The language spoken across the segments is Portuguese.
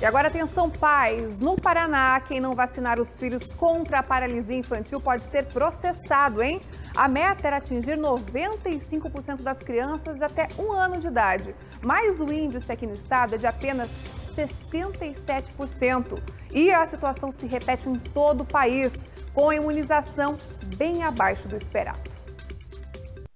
E agora atenção pais, no Paraná, quem não vacinar os filhos contra a paralisia infantil pode ser processado, hein? A meta era atingir 95% das crianças de até um ano de idade, mas o índice aqui no estado é de apenas 67%. E a situação se repete em todo o país, com a imunização bem abaixo do esperado.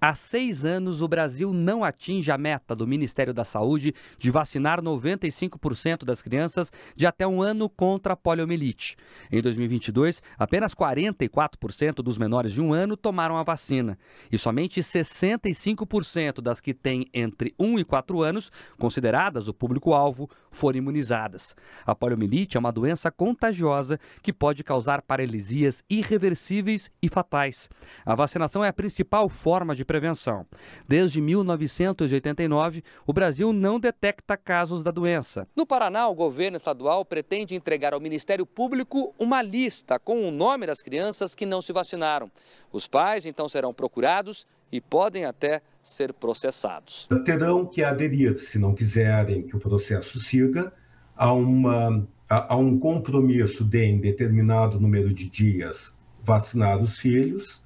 Há seis anos, o Brasil não atinge a meta do Ministério da Saúde de vacinar 95% das crianças de até um ano contra a poliomielite. Em 2022, apenas 44% dos menores de um ano tomaram a vacina e somente 65% das que têm entre 1 e 4 anos, consideradas o público-alvo, foram imunizadas. A poliomielite é uma doença contagiosa que pode causar paralisias irreversíveis e fatais. A vacinação é a principal forma de prevenção. Desde 1989, o Brasil não detecta casos da doença. No Paraná, o governo estadual pretende entregar ao Ministério Público uma lista com o nome das crianças que não se vacinaram. Os pais então serão procurados e podem até ser processados. Terão que aderir, se não quiserem que o processo siga, a, uma, a, a um compromisso de, em determinado número de dias, vacinar os filhos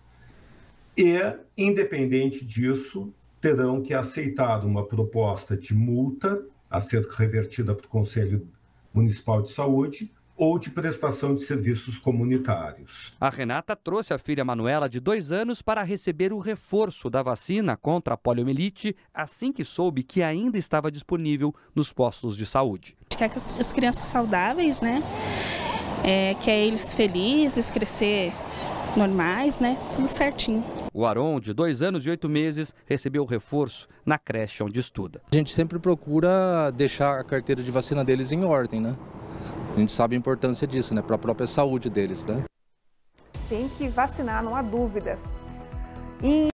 e, independente disso, terão que aceitar uma proposta de multa a ser revertida para o Conselho Municipal de Saúde ou de prestação de serviços comunitários. A Renata trouxe a filha Manuela de dois anos para receber o reforço da vacina contra a poliomielite assim que soube que ainda estava disponível nos postos de saúde. Quer que as crianças saudáveis, né? É, quer eles felizes, crescer normais, né? Tudo certinho. O Aron, de dois anos e oito meses, recebeu reforço na creche onde estuda. A gente sempre procura deixar a carteira de vacina deles em ordem, né? A gente sabe a importância disso, né? Para a própria saúde deles, né? Tem que vacinar, não há dúvidas. E...